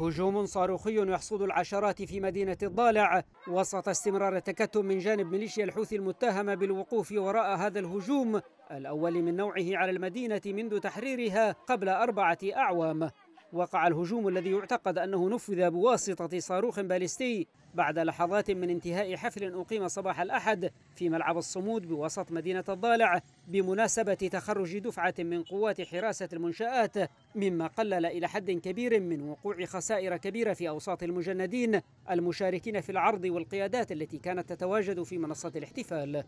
هجوم صاروخي يحصد العشرات في مدينة الضالع وسط استمرار التكتم من جانب ميليشيا الحوثي المتهمة بالوقوف وراء هذا الهجوم الأول من نوعه على المدينة منذ تحريرها قبل أربعة أعوام وقع الهجوم الذي يعتقد أنه نفذ بواسطة صاروخ باليستي بعد لحظات من انتهاء حفل أقيم صباح الأحد في ملعب الصمود بوسط مدينة الضالع بمناسبة تخرج دفعة من قوات حراسة المنشآت مما قلل إلى حد كبير من وقوع خسائر كبيرة في أوساط المجندين المشاركين في العرض والقيادات التي كانت تتواجد في منصة الاحتفال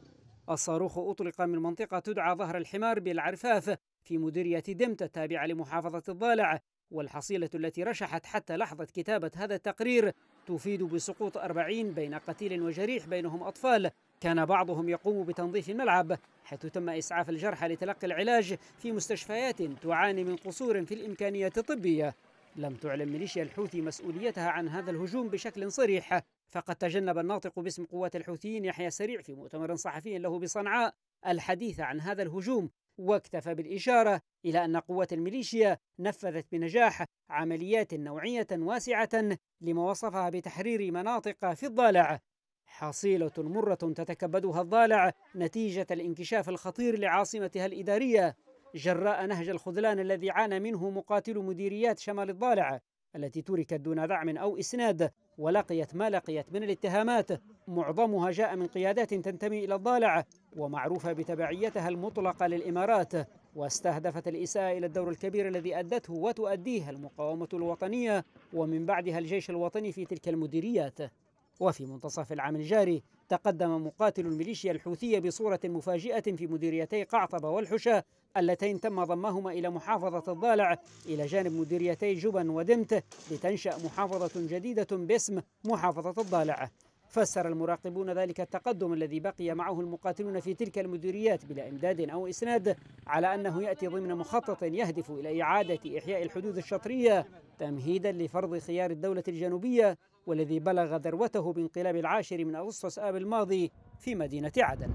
الصاروخ أطلق من منطقة تدعى ظهر الحمار بالعرفاف في مديرية دمت التابعة لمحافظة الضالع والحصيلة التي رشحت حتى لحظة كتابة هذا التقرير تفيد بسقوط أربعين بين قتيل وجريح بينهم أطفال كان بعضهم يقوم بتنظيف الملعب حيث تم إسعاف الجرحى لتلقي العلاج في مستشفيات تعاني من قصور في الإمكانيات الطبية لم تعلن ميليشيا الحوثي مسؤوليتها عن هذا الهجوم بشكل صريح فقد تجنب الناطق باسم قوات الحوثيين يحيى سريع في مؤتمر صحفي له بصنعاء الحديث عن هذا الهجوم واكتفى بالإشارة إلى أن قوات الميليشيا نفذت بنجاح عمليات نوعية واسعة لما وصفها بتحرير مناطق في الضالع حصيلة مرة تتكبدها الضالع نتيجة الانكشاف الخطير لعاصمتها الإدارية جراء نهج الخذلان الذي عانى منه مقاتل مديريات شمال الضالع التي تركت دون دعم أو إسناد ولقيت ما لقيت من الاتهامات معظمها جاء من قيادات تنتمي إلى الضالع ومعروفة بتبعيتها المطلقة للإمارات واستهدفت الإساءة إلى الدور الكبير الذي أدته وتؤديه المقاومة الوطنية ومن بعدها الجيش الوطني في تلك المديريات وفي منتصف العام الجاري تقدم مقاتل الميليشيا الحوثية بصورة مفاجئة في مديريتي قعطبة والحشة اللتين تم ضمهما إلى محافظة الضالع إلى جانب مديريتي جبن ودمت لتنشأ محافظة جديدة باسم محافظة الضالع فسر المراقبون ذلك التقدم الذي بقي معه المقاتلون في تلك المديريات بلا إمداد أو إسناد على أنه يأتي ضمن مخطط يهدف إلى إعادة إحياء الحدود الشطرية تمهيدا لفرض خيار الدولة الجنوبية والذي بلغ ذروته بانقلاب العاشر من أغسطس آب الماضي في مدينة عدن